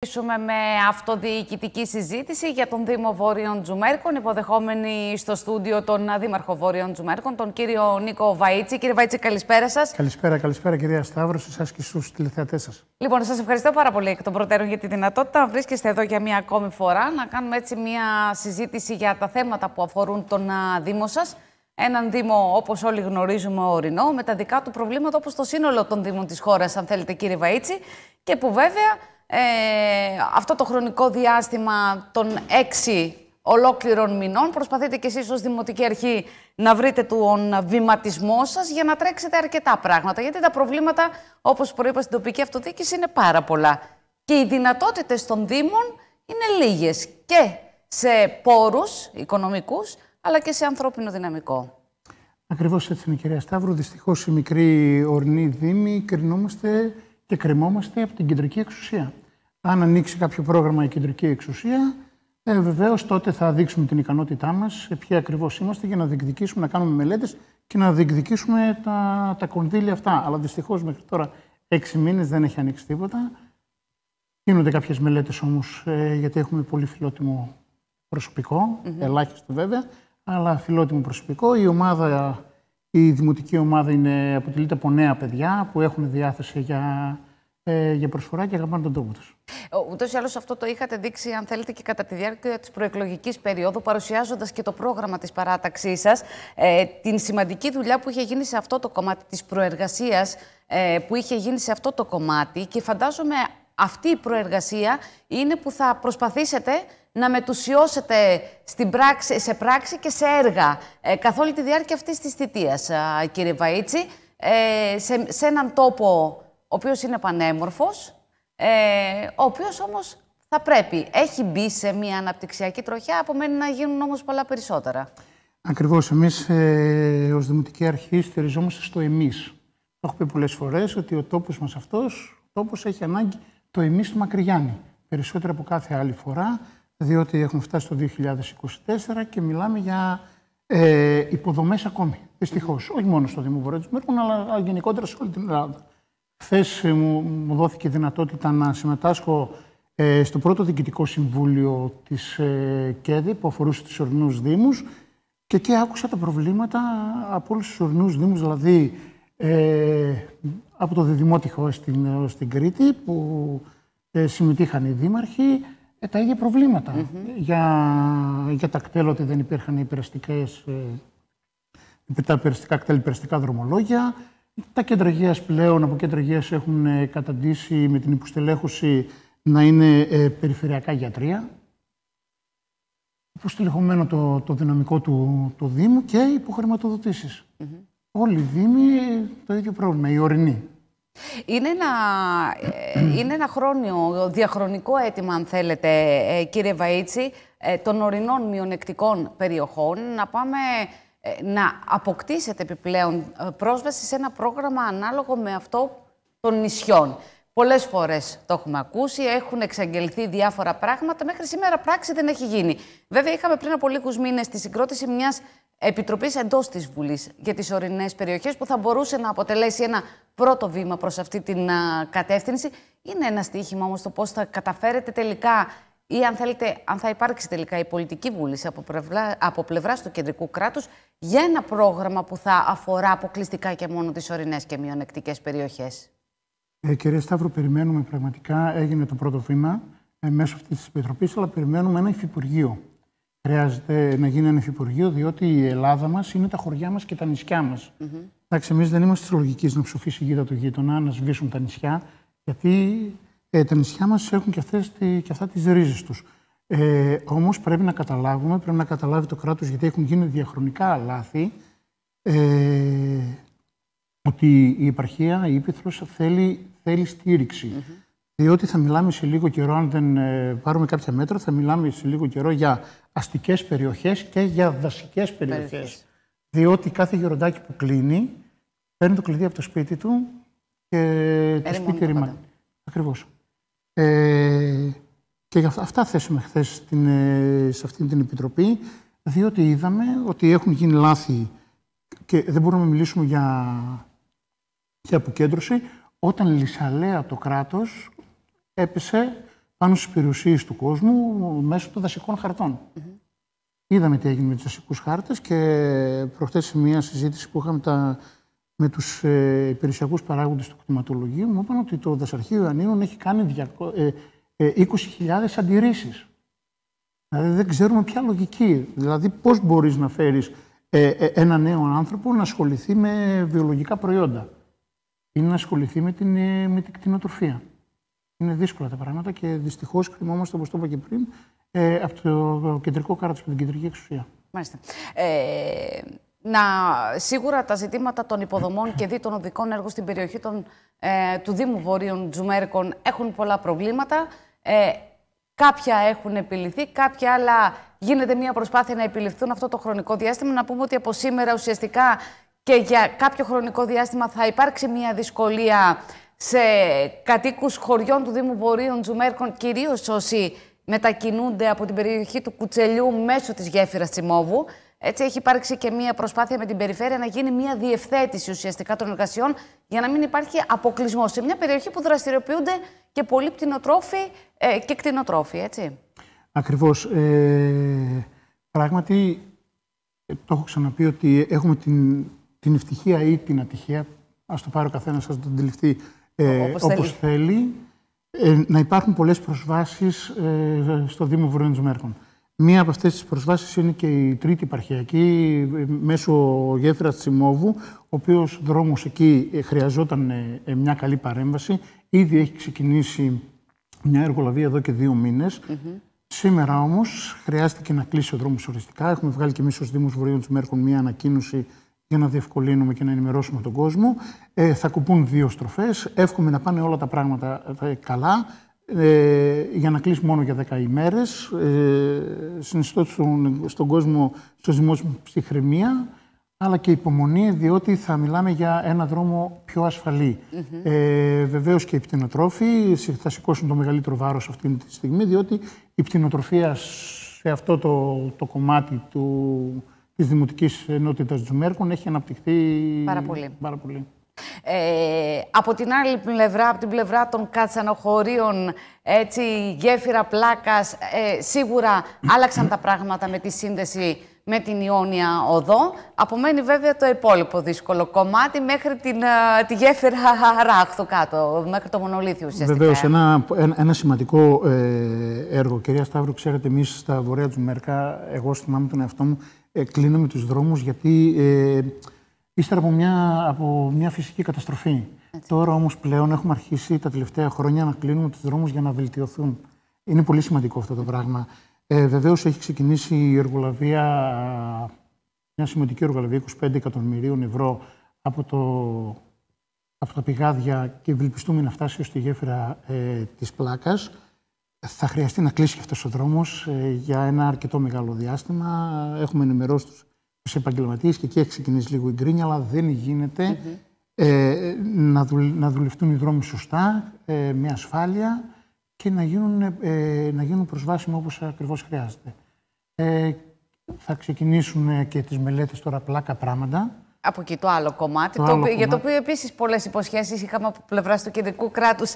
Ξεκινήσουμε με αυτοδιοικητική συζήτηση για τον Δήμο Βόρειων Τζουμέρκων, υποδεχόμενη στο στούντιο τον Δήμαρχο Βόρειων Τζουμέρκων, τον κύριο Νίκο Βαΐτσι. Κύριε Βαΐτσι, καλησπέρα σας. Καλησπέρα, καλησπέρα κυρία σε εσάς και στους τηλεθεατές σας. Λοιπόν, σας ευχαριστώ πάρα πολύ εκ των προτέρων για τη δυνατότητα να βρίσκεστε εδώ για μία ακόμη φορά, να κάνουμε έτσι μία συζήτηση για τα θέματα που αφορούν τον Δήμο σας. Έναν Δήμο, όπως όλοι γνωρίζουμε, ορεινό, με τα δικά του προβλήματα, όπως το σύνολο των Δήμων της χώρας, αν θέλετε, κύριε Βαΐτσι, και που βέβαια ε, αυτό το χρονικό διάστημα των έξι ολόκληρων μηνών. Προσπαθείτε κι εσείς ως Δημοτική Αρχή να βρείτε τον βηματισμό σας για να τρέξετε αρκετά πράγματα. Γιατί τα προβλήματα, όπως προείπα στην τοπική αυτοδιοίκηση, είναι πάρα πολλά. Και οι δυνατότητες των Δήμων είναι λίγες και σε πόρους οικονομικούς, αλλά και σε ανθρώπινο δυναμικό. Ακριβώς έτσι είναι κυρία Σταύρου. Δυστυχώς οι μικρή ορνή Δήμοι κρινόμαστε και κρεμόμαστε από την κεντρική εξουσία. Αν ανοίξει κάποιο πρόγραμμα η κεντρική εξουσία, ε, βεβαίως τότε θα δείξουμε την ικανότητά μας, ποιοι ακριβώς είμαστε, για να διεκδικήσουμε, να κάνουμε μελέτες και να διεκδικήσουμε τα, τα κονδύλια αυτά. Αλλά δυστυχώς μέχρι τώρα έξι μήνες δεν έχει ανοίξει τίποτα. Γίνονται κάποιες μελέτες όμως, ε, γιατί έχουμε πολύ φιλότιμο προσωπικό, ελάχιστο βέβαια, αλλά φιλότιμο προσωπικό. Η ομάδα, η δημοτική ομάδα είναι, αποτελείται από νέα παιδιά που έχουν διάθεση για ε, για προσφορά και αγαπάνε τον τόπο τους. Ε, Ούτως ή άλλως αυτό το είχατε δείξει, αν θέλετε, και κατά τη διάρκεια της προεκλογικής περίοδου, παρουσιάζοντας και το πρόγραμμα της παράταξής σας, ε, την σημαντική δουλειά που είχε γίνει σε αυτό το κομμάτι, της προεργασίας ε, που είχε γίνει σε αυτό το κομμάτι. Και φαντάζομαι αυτή η προεργασία είναι που θα προσπαθήσετε να μετουσιώσετε στην πράξη, σε πράξη και σε έργα ε, καθ' όλη τη διάρκεια αυτής της θητείας, κύριε Βαΐτσι, ε, σε, σε έναν τόπο ο οποίος είναι πανέμορφος, ε, ο οποίος όμως θα πρέπει. Έχει μπει σε μια αναπτυξιακή τροχιά, απομένει να γίνουν όμως πολλά περισσότερα. Ακριβώς. Εμείς, ε, ως Δημοτική Αρχή στηριζόμαστε στο εμείς. Το έχω πει πολλές φορές ότι ο τόπος μας αυτός, έχει ανάγκη το εμείς του Μακριγιάννη. Περισσότερο από κάθε άλλη φορά, διότι έχουμε φτάσει το 2024 και μιλάμε για ε, υποδομές ακόμη, Δυστυχώς, Όχι μόνο στο Δήμο Βορρέτου αλλά γενικότερα σε όλη την Ελλάδα. Χθες ε, μου, μου δόθηκε δυνατότητα να συμμετάσχω ε, στο πρώτο διοικητικό συμβούλιο της ε, που αφορούσε τους ορεινούς δήμους και εκεί άκουσα τα προβλήματα από όλους τους ορεινούς δήμους, δηλαδή ε, από το Δημότυχο στην, στην Κρήτη που συμμετείχαν οι δήμαρχοι, τα ίδια προβλήματα. για, για τα κτέλ, ότι δεν υπήρχαν οι τα υπεραστικά κτέλ, δρομολόγια, τα κέντρα υγείας πλέον, από κέντρα έχουν ε, καταντήσει με την υποστελέχωση να είναι ε, περιφερειακά γιατρία. Υποστελεχωμένο το, το δυναμικό του το Δήμου και υποχρηματοδοτησει Mm Όλοι οι Δήμοι ε, το ίδιο πρόβλημα, οι ορεινοί. Είναι ένα, είναι ένα χρόνιο, διαχρονικό αίτημα, αν θέλετε, κύριε Βαΐτσι, των ορεινών μειονεκτικών περιοχών, να πάμε ε, να αποκτήσετε επιπλέον ε, πρόσβαση σε ένα πρόγραμμα ανάλογο με αυτό των νησιών. Πολλές φορές το έχουμε ακούσει, έχουν εξαγγελθεί διάφορα πράγματα, μέχρι σήμερα πράξη δεν έχει γίνει. Βέβαια είχαμε πριν από λίγους μήνες τη συγκρότηση μιας επιτροπής εντός της Βουλής για τις ορεινές περιοχές που θα μπορούσε να αποτελέσει ένα πρώτο βήμα προς αυτή την ε, κατεύθυνση. Είναι ένα στοίχημα όμως το πώς θα καταφέρετε τελικά ή αν, θέλετε, αν θα υπάρξει τελικά η πολιτική βούληση από πλευρά, από πλευράς του κεντρικού κράτους για ένα πρόγραμμα που θα αφορά αποκλειστικά και μόνο τις ορεινές και μειονεκτικές περιοχές. Ε, κυρία Σταύρου, περιμένουμε πραγματικά, έγινε το πρώτο βήμα ε, μέσω αυτής της επιτροπής, αλλά περιμένουμε ένα υφυπουργείο. Χρειάζεται να γίνει ένα υφυπουργείο, διότι η Ελλάδα μας είναι τα χωριά μας και τα νησιά μας. Mm Εντάξει, εμείς δεν είμαστε της λογικής να ψοφήσει η γύρα του γείτονα, να σβήσουν τα νησιά, γιατί ε, τα νησιά μας έχουν και, αυτές, και αυτά τις ρίζες τους. Ε, όμως πρέπει να καταλάβουμε, πρέπει να καταλάβει το κράτος γιατί έχουν γίνει διαχρονικά λάθη, ε, ότι η επαρχία, η Ήπειθρος, θέλει, θέλει στήριξη. Διότι θα μιλάμε σε λίγο καιρό, αν δεν ε, πάρουμε κάποια μέτρα, θα μιλάμε σε λίγο καιρό για αστικές περιοχές και για δασικές περιοχές. Διότι κάθε γεροντάκι που κλείνει, παίρνει το κλειδί από το σπίτι του και το σπίτι ρημάνει. Ακριβώς. Ε, και αυτά, αυτά θέσαμε χθε ε, σε αυτή την Επιτροπή, διότι είδαμε ότι έχουν γίνει λάθη και δεν μπορούμε να μιλήσουμε για, για αποκέντρωση, όταν λυσαλέα το κράτος έπεσε πάνω στις περιουσίες του κόσμου μέσω των δασικών Είδαμε τι έγινε με τους δασικούς χάρτες και προχθές σε μια συζήτηση που είχαμε τα με τους ε, παράγοντες του κτηματολογίου μου είπαν ότι το Δασαρχείο Ιωαννίνων έχει κάνει 20.000 ε, ε, αντιρρήσεις. Δηλαδή δεν ξέρουμε ποια λογική. Δηλαδή πώς μπορείς να φέρεις ε, ε ένα νέο άνθρωπο να ασχοληθεί με βιολογικά προϊόντα ή να ασχοληθεί με την, με κτηνοτροφία. Είναι δύσκολα τα πράγματα και δυστυχώς κρυμόμαστε, όπως το είπα και πριν, από το κεντρικό κράτο και την κεντρική εξουσία. Μάλιστα. Ε, να, σίγουρα τα ζητήματα των υποδομών και δι των οδικών έργων στην περιοχή των, ε, του Δήμου Βορείων Τζουμέρικων έχουν πολλά προβλήματα. Ε, κάποια έχουν επιληθεί, κάποια άλλα γίνεται μια προσπάθεια να επιληφθούν αυτό το χρονικό διάστημα. Να πούμε ότι από σήμερα ουσιαστικά και για κάποιο χρονικό διάστημα θα υπάρξει μια δυσκολία σε κατοίκους χωριών του Δήμου Βορείων Τζουμέρκων, κυρίως όσοι μετακινούνται από την περιοχή του Κουτσελιού μέσω της γέφυρας Τσιμόβου. Έτσι έχει υπάρξει και μια προσπάθεια με την περιφέρεια να γίνει μια διευθέτηση ουσιαστικά των εργασιών για να μην υπάρχει αποκλεισμός σε μια περιοχή που δραστηριοποιούνται και πολλοί πτηνοτρόφοι ε, και κτηνοτρόφοι, έτσι. Ακριβώς. Ε, πράγματι, ε, το έχω ξαναπεί ότι έχουμε την, την ευτυχία ή την ατυχία, ας το πάρει ο καθένας, ας το αντιληφθεί ε, όπως, θέλει, ε, να υπάρχουν πολλές προσβάσεις στο Δήμο Βορειών Μέρκων. Μία από αυτές τις προσβάσεις είναι και η τρίτη υπαρχιακή ε, μέσω γέφυρας Τσιμόβου, ο οποίος δρόμος εκεί ε, χρειαζόταν ε, μια καλή παρέμβαση. Ήδη έχει ξεκινήσει μια εργολαβία εδώ και δύο μήνες. Σήμερα όμως χρειάστηκε να κλείσει ο δρόμος οριστικά. Έχουμε βγάλει και εμείς ως Δήμος Βορείων της Μέρκων μια ανακοίνωση για να διευκολύνουμε και να ενημερώσουμε τον κόσμο. θα κουπούν δύο στροφές. Εύχομαι να πάνε όλα τα πράγματα καλά. Ε, για να κλείσει μόνο για 10 ημέρες. Ε, συνιστώ στον, στον κόσμο, στους δημόσιου ψυχραιμία, αλλά και υπομονή, διότι θα μιλάμε για ένα δρόμο πιο ασφαλή. Mm ε, βεβαίως και οι πτυνοτρόφοι θα σηκώσουν το μεγαλύτερο βάρος αυτή τη στιγμή, διότι η πτηνοτροφία σε αυτό το, το κομμάτι του, της Δημοτικής Ενότητας Τζουμέρκων έχει αναπτυχθεί Πάρα πολύ. Ε, από την άλλη πλευρά, από την πλευρά των κατσανοχωρίων, έτσι, γέφυρα πλάκας, ε, σίγουρα άλλαξαν τα πράγματα με τη σύνδεση με την Ιόνια Οδό. Απομένει βέβαια το υπόλοιπο δύσκολο κομμάτι μέχρι την, ε, τη γέφυρα Ράχθου κάτω, μέχρι το μονολίθιο ουσιαστικά. Βεβαίως, ένα, ένα σημαντικό ε, έργο. Κυρία Σταύρου, ξέρετε, εμείς στα βορεία του Μέρκα, εγώ θυμάμαι τον εαυτό μου, τους δρόμους γιατί ύστερα από μια, από μια φυσική καταστροφή. Τώρα όμως πλέον έχουμε αρχίσει τα τελευταία χρόνια να κλείνουμε τους δρόμους για να βελτιωθούν. Είναι πολύ σημαντικό αυτό το πράγμα. Ε, Βεβαίως έχει ξεκινήσει η εργολαβία, μια σημαντική εργολαβία 25 εκατομμυρίων ευρώ από, το, από τα πηγάδια και ευελπιστούμε να φτάσει στη γέφυρα ε, της πλάκας. Θα χρειαστεί να κλείσει αυτό αυτός ο δρόμος ε, για ένα αρκετό μεγάλο διάστημα. Έχουμε ενημερώσει τους σε επαγγελματίες και εκεί έχει ξεκινήσει λίγο η γκρίνια, αλλά δεν γίνεται ε, να, να δουλευτούν οι δρόμοι σωστά, ε, με ασφάλεια και να γίνουν, ε, να γίνουν προσβάσιμοι όπως ακριβώς χρειάζεται. Ε, θα ξεκινήσουν ε, και τις μελέτες τώρα πλάκα πράγματα. Από εκεί το άλλο κομμάτι, το οποίο, για το οποίο επίσης πολλές υποσχέσεις είχαμε από πλευράς του κεντρικού κράτους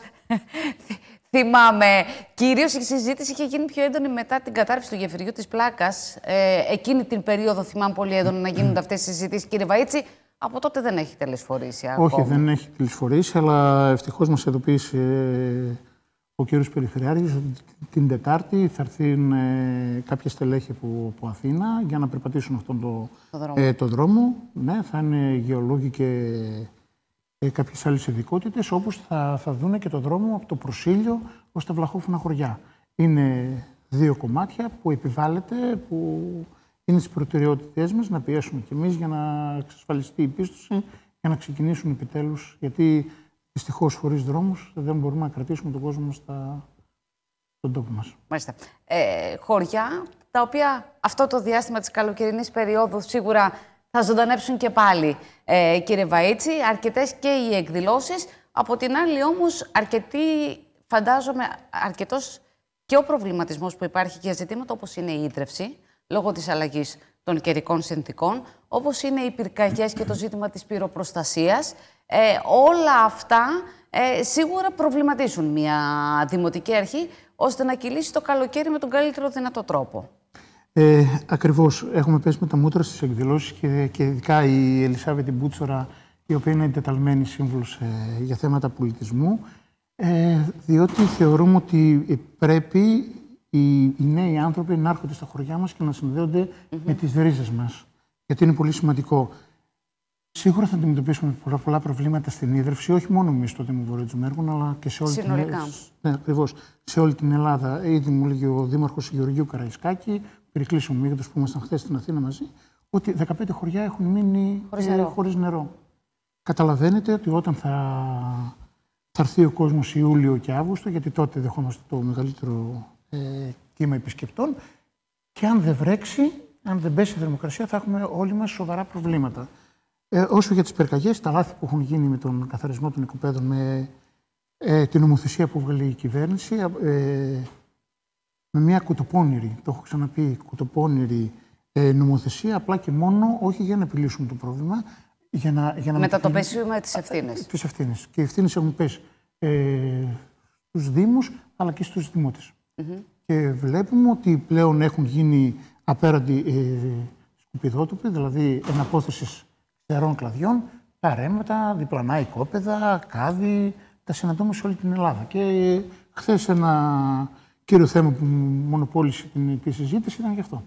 Θυμάμαι. Κυρίως η συζήτηση είχε γίνει πιο έντονη μετά την κατάρρευση του γεφυριού της Πλάκας. Ε, εκείνη την περίοδο θυμάμαι πολύ έντονα να γίνονται αυτές οι συζητήσεις, κύριε Βαΐτσι. Από τότε δεν έχει τελεσφορήσει ακόμα. Όχι, δεν έχει τελεσφορήσει, αλλά ευτυχώς μας ειδοποίησε ε, ο κύριος κύριος ότι την Τετάρτη θα έρθουν ε, κάποια στελέχη από, από Αθήνα για να περπατήσουν αυτόν τον ε, δρόμο. Ε, το δρόμο. Ναι, θα είναι γεωλόγοι και ε, κάποιες άλλες ειδικότητες, όπως θα, θα δουν και το δρόμο από το Προσήλιο ως τα Βλαχόφωνα χωριά. Είναι δύο κομμάτια που επιβάλλεται, που είναι στις προτεραιότητές μας να πιέσουμε κι εμείς για να εξασφαλιστεί η πίστοση, για να ξεκινήσουν επιτέλους. Γιατί δυστυχώς χωρίς δρόμους δεν μπορούμε να κρατήσουμε τον κόσμο στα, στον τόπο μας. Μάλιστα. Ε, χωριά τα οποία αυτό το διάστημα της καλοκαιρινής περίοδου σίγουρα θα ζωντανέψουν και πάλι, ε, κύριε Βαΐτσι. Αρκετές και οι εκδηλώσεις. Από την άλλη όμως, αρκετή, φαντάζομαι, αρκετός και ο προβληματισμός που υπάρχει για ζητήματα όπως είναι η ίδρευση, λόγω της αλλαγής των καιρικών συνθήκων, όπως είναι οι πυρκαγιές και το ζήτημα της πυροπροστασίας. Ε, όλα αυτά ε, σίγουρα προβληματίζουν μια δημοτική αρχή, ώστε να κυλήσει το καλοκαίρι με τον καλύτερο δυνατό τρόπο. Ε, Ακριβώς. Έχουμε πέσει με τα μούτρα στις εκδηλώσεις και, και ειδικά η Ελισάβετ Μπούτσορα, η οποία είναι εντεταλμένη σύμβουλος ε, για θέματα πολιτισμού. Ε, διότι θεωρούμε ότι πρέπει οι, νέοι άνθρωποι να έρχονται στα χωριά μας και να συνδέονται με τις ρίζες μας. Γιατί είναι πολύ σημαντικό. Σίγουρα θα αντιμετωπίσουμε πολλά, πολλά προβλήματα στην ίδρυυση, όχι μόνο εμείς στο Δήμο Βορείου αλλά και σε όλη Συνολικά. την ναι, ακριβώς, σε όλη την Ελλάδα. Ήδη μου λέγει ο Δήμαρχος Γεωργίου Καραϊσκάκη, πριν κλείσουμε που ήμασταν χθες στην Αθήνα μαζί, ότι 15 χωριά έχουν μείνει χωρίς ε, νερό. Χωρίς νερό. Καταλαβαίνετε ότι όταν θα, θα έρθει ο κόσμος Ιούλιο και Αύγουστο, γιατί τότε δεχόμαστε το μεγαλύτερο ε, κύμα επισκεπτών, και αν δεν βρέξει, αν δεν πέσει η θερμοκρασία, θα έχουμε όλοι μας σοβαρά προβλήματα. Ε, όσο για τις πυρκαγιές, τα λάθη που έχουν γίνει με τον καθαρισμό των οικοπαίδων, με ε, την νομοθεσία που βγάλει η κυβέρνηση, ε, με μια κουτοπώνηρη, το έχω ξαναπεί, κουτοπώνηρη ε, νομοθεσία, απλά και μόνο όχι για να επιλύσουμε το πρόβλημα. Για να, για να Μετατοπίσουμε τις ευθύνες. Ε, τις ευθύνες. Και οι ευθύνες έχουν πέσει ε, στους Δήμους αλλά και στους Δημότες. Και βλέπουμε ότι πλέον έχουν γίνει απέραντι ε, σκουπιδότοποι, δηλαδή εναπόθεση Τερών κλαδιών, παρέμβατα, διπλανά οικόπεδα, κάδι, τα συναντούμε σε όλη την Ελλάδα. Και χθες ένα κύριο θέμα που μονοπόλησε την, συζήτηση ήταν γι' αυτό.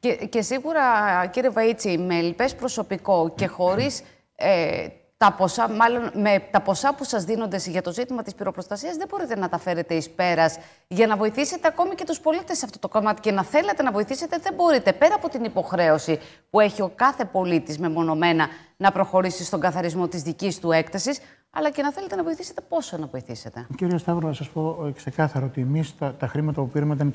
Και, και σίγουρα, κύριε Βαΐτσι, με προσωπικό και χωρίς ε, τα ποσά, μάλλον με τα ποσά που σας δίνονται για το ζήτημα της πυροπροστασίας δεν μπορείτε να τα φέρετε εις πέρας για να βοηθήσετε ακόμη και τους πολίτες σε αυτό το κομμάτι και να θέλετε να βοηθήσετε δεν μπορείτε πέρα από την υποχρέωση που έχει ο κάθε πολίτης μεμονωμένα να προχωρήσει στον καθαρισμό της δικής του έκτασης αλλά και να θέλετε να βοηθήσετε πόσο να βοηθήσετε. Κύριε Σταύρο, να σας πω ε, ξεκάθαρο ότι εμείς τα, τα χρήματα που πήραμε ήταν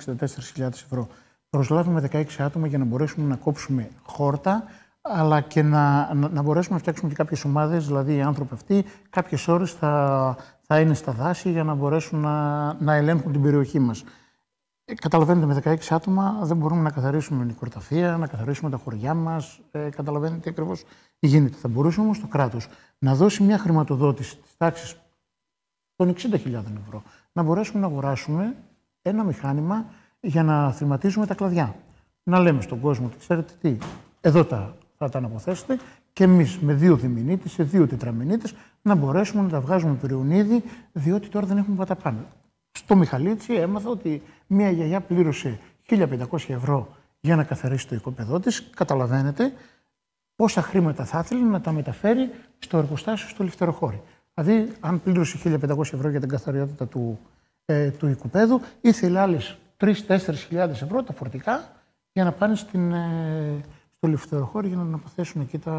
64.000 ευρώ. Προσλάβουμε 16 άτομα για να μπορέσουμε να κόψουμε χόρτα, αλλά και να, να, μπορέσουμε να φτιάξουμε και κάποιες ομάδες, δηλαδή οι άνθρωποι αυτοί κάποιες ώρες θα, θα είναι στα δάση για να μπορέσουν να, να ελέγχουν την περιοχή μας. Ε, καταλαβαίνετε, με 16 άτομα δεν μπορούμε να καθαρίσουμε την κορταφία, να καθαρίσουμε τα χωριά μας. Ε, καταλαβαίνετε ακριβώ τι γίνεται. Θα μπορούσε όμως το κράτος να δώσει μια χρηματοδότηση της τάξης των 60.000 ευρώ, να μπορέσουμε να αγοράσουμε ένα μηχάνημα για να θρηματίζουμε τα κλαδιά. Να λέμε στον κόσμο, ξέρετε τι, εδώ τα θα τα αναποθέσετε και εμείς με δύο διμηνίτες ή δύο τετραμηνίτες να μπορέσουμε να τα βγάζουμε περιουνίδι, διότι τώρα δεν έχουμε παταπάνω. Στο Μιχαλίτσι έμαθα ότι μια γιαγιά πλήρωσε 1500 ευρώ για να καθαρίσει το οικοπεδό της. Καταλαβαίνετε πόσα χρήματα θα ήθελε να τα μεταφέρει στο εργοστάσιο στο Λευτεροχώρι. Δηλαδή, αν πλήρωσε 1500 ευρώ για την καθαριότητα του, ε, του ηθελε ήθελε άλλες 3-4 ευρώ τα φορτικά για να πάνε στην, ε, στο Λιφτεροχώρι για να αναποθέσουν εκεί τα,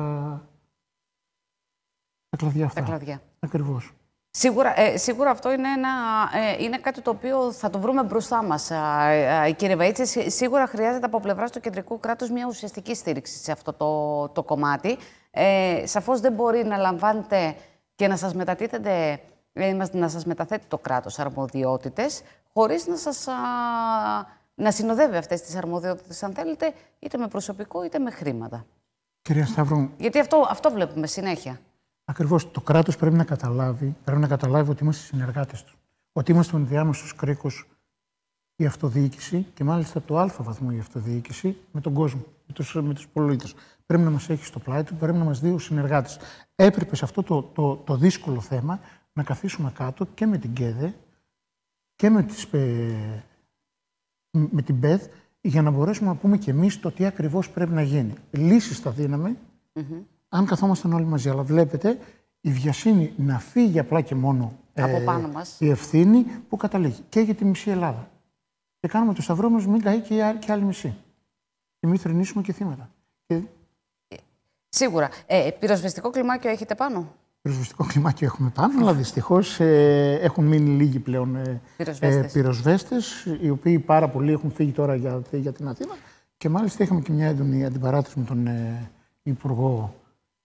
τα κλαδιά αυτά. Τα κλαδιά. Ακριβώς. Σίγουρα, ε, σίγουρα αυτό είναι, ένα, ε, είναι κάτι το οποίο θα το βρούμε μπροστά μας, ε, ε, κύριε Βαΐτσε. Σίγουρα χρειάζεται από πλευράς του κεντρικού κράτους μια ουσιαστική στήριξη σε αυτό το, το κομμάτι. Ε, Σαφώς δεν μπορεί να λαμβάνετε και να σας σας μεταθέτει το κράτος αρμοδιότητες, χωρίς να σας να συνοδεύει αυτές τις αρμοδιότητες, αν θέλετε, είτε με προσωπικό είτε με χρήματα. Κυρία Σταύρου. Γιατί αυτό, αυτό βλέπουμε συνέχεια. Ακριβώς. Το κράτος πρέπει να καταλάβει, πρέπει να καταλάβει ότι είμαστε συνεργάτες του. Ότι είμαστε ο ενδιάμεσος κρίκος η αυτοδιοίκηση και μάλιστα το αλφα βαθμό η αυτοδιοίκηση με τον κόσμο, με τους με τους πολίτες. Πρέπει να μας έχει στο πλάι του, πρέπει να μας δει ο συνεργάτης. Έπρεπε σε αυτό το, το, το δύσκολο θέμα να καθίσουμε κάτω και με την ΚΕΔΕ και με τις. Ε, με την ΠΕΔ για να μπορέσουμε να πούμε και εμείς το τι ακριβώς πρέπει να γίνει. Λύσεις θα διναμε αν καθόμασταν όλοι μαζί. Αλλά βλέπετε η βιασύνη να φύγει απλά και μόνο ε, από πάνω μας. η ευθύνη που καταλήγει και για τη μισή Ελλάδα. Και κάνουμε το σταυρό μας, μην καεί και άλλη, μισή. Και μην θρυνήσουμε και θύματα. Ε, σίγουρα. Ε, πυροσβεστικό κλιμάκιο έχετε πάνω πυροσβεστικό κλιμάκι έχουμε πάνω, αλλά δυστυχώς ε, έχουν μείνει λίγοι πλέον ε, ε οι οποίοι πάρα πολλοί έχουν φύγει τώρα για, για την Αθήνα. Και μάλιστα είχαμε και μια έντονη αντιπαράθεση με τον ε, υπουργό,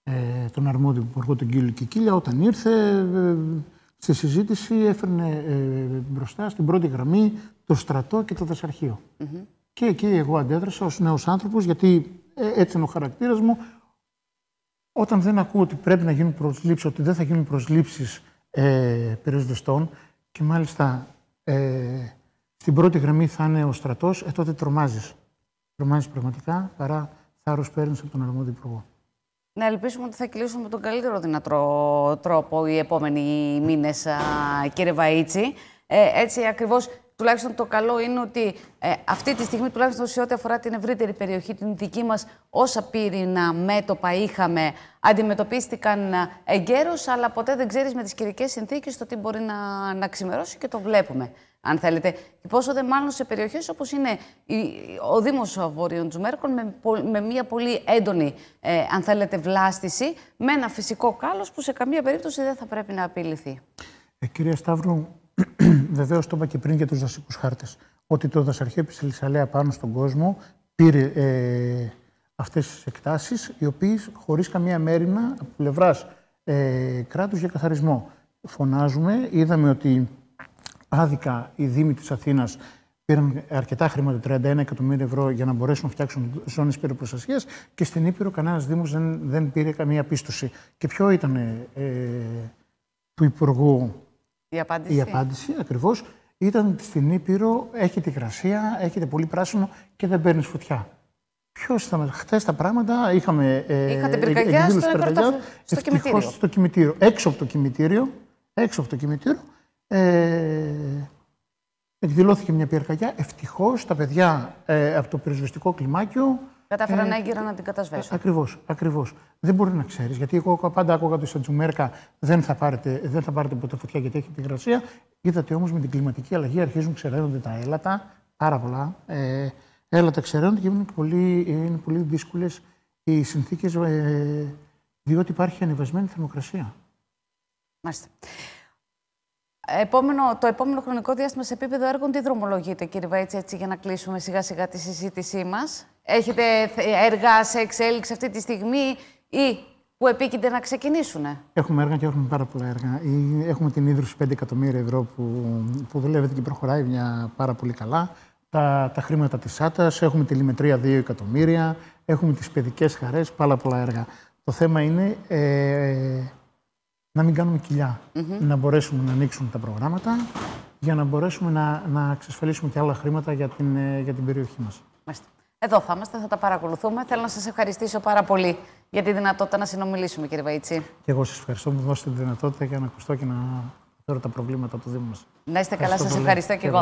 ε, τον αρμόδιο υπουργό, τον κύριο Κικίλια, όταν ήρθε. στη συζήτηση έφερνε μπροστά στην πρώτη γραμμή το στρατό και το δασαρχείο. Και εκεί εγώ αντέδρασα ως νέος άνθρωπος, γιατί έτσι είναι ο χαρακτήρας μου. Όταν δεν ακούω ότι πρέπει να γίνουν προσλήψεις, ότι δεν θα γίνουν προσλήψεις ε, και μάλιστα ε, στην πρώτη γραμμή θα είναι ο στρατός, ε, τότε τρομάζεις. Τρομάζεις πραγματικά παρά θάρρος παίρνεις από τον αρμόδιο υπουργό. Να ελπίσουμε ότι θα κυλήσουμε με τον καλύτερο δυνατό τρόπο οι επόμενοι μήνες, κύριε Βαΐτσι. Ε, έτσι ακριβώς τουλάχιστον το καλό είναι ότι ε, αυτή τη στιγμή, τουλάχιστον σε ό,τι αφορά την ευρύτερη περιοχή, την δική μας, όσα πύρινα μέτωπα είχαμε, αντιμετωπίστηκαν ε, εγκαίρως, αλλά ποτέ δεν ξέρεις με τις καιρικές συνθήκες το τι μπορεί να, να ξημερώσει και το βλέπουμε. Αν θέλετε, και πόσο δε μάλλον σε περιοχές όπως είναι ο Δήμος Βόρειων Τζουμέρκων, με, με μια πολύ έντονη, ε, αν θέλετε, βλάστηση, με ένα φυσικό κάλος που σε καμία περίπτωση δεν θα πρέπει να απειληθεί. Ε, κυρία Σταύρου, βεβαίως το είπα και πριν για τους δασικούς χάρτες, ότι το δασαρχείο Πισελισσαλέα πάνω στον κόσμο πήρε ε, αυτές τις εκτάσεις, οι οποίες χωρίς καμία μέρημνα από πλευράς ε, κράτους για καθαρισμό. Φωνάζουμε, είδαμε ότι άδικα οι Δήμοι της Αθήνας πήραν αρκετά χρήματα, 31 εκατομμύρια ευρώ, για να μπορέσουν να φτιάξουν ζώνες πυροπροστασίας και στην Ήπειρο κανένας Δήμος δεν, δεν πήρε καμία πίστοση. Και ποιο ήταν ε, ε του Υπουργού η απάντηση. Η απάντηση ακριβώς ήταν στην Ήπειρο, έχει τη έχετε πολύ πράσινο και δεν παίρνεις φωτιά. Ποιος ήταν χθες τα πράγματα, είχαμε. Ε, Είχατε πυρκαγιά στο, πυρκαγιά, στο κημητήριο. στο κημητήριο. Έξω από το κημητήριο. Έξω από το κημητήριο. Ε, εκδηλώθηκε μια πυρκαγιά. Ευτυχώς τα παιδιά ε, από το πυροσβεστικό κλιμάκιο κατάφεραν ε, έγκυρα να την κατασβέσουν. Ακριβώς. Ακριβώς. Δεν μπορεί να ξέρεις. Γιατί εγώ πάντα άκουγα στα τζουμέρκα δεν θα πάρετε, δεν θα πάρετε ποτέ φωτιά γιατί έχει υγρασία. Είδατε όμως με την κλιματική αλλαγή αρχίζουν ξεραίνονται τα έλατα. Πάρα πολλά. Ε, έλατα ξεραίνονται και είναι πολύ, είναι πολύ δύσκολες οι συνθήκες ε, διότι υπάρχει ανεβασμένη θερμοκρασία. Μάλιστα. Επόμενο, το επόμενο χρονικό διάστημα σε επίπεδο έργων τι δρομολογείτε, κύριε Βαϊτση, έτσι για να κλείσουμε σιγά σιγά τη συζήτησή μας. Έχετε έργα σε εξέλιξη αυτή τη στιγμή ή που επίκειται να ξεκινήσουν. Έχουμε έργα και έχουμε πάρα πολλά έργα. Έχουμε την ίδρυση 5 εκατομμύρια ευρώ που, που δουλεύεται και προχωράει μια πάρα πολύ καλά. Τα, τα χρήματα της ΣΑΤΑ, έχουμε τη λιμετρία 2 εκατομμύρια, έχουμε τις παιδικές χαρές, πάρα πολλά έργα. Το θέμα είναι ε, να μην κάνουμε κοιλιά. Mm Να μπορέσουμε να ανοίξουμε τα προγράμματα για να μπορέσουμε να, να εξασφαλίσουμε και άλλα χρήματα για την, ε, για την περιοχή μας. Εδώ θα είμαστε, θα τα παρακολουθούμε. Θέλω να σας ευχαριστήσω πάρα πολύ για τη δυνατότητα να συνομιλήσουμε, κύριε Βαϊτσί. Και εγώ σας ευχαριστώ που μου δώσετε τη δυνατότητα για να ακουστώ και να φέρω τα προβλήματα του Δήμου μας. Να είστε καλά, σας ευχαριστώ και εγώ.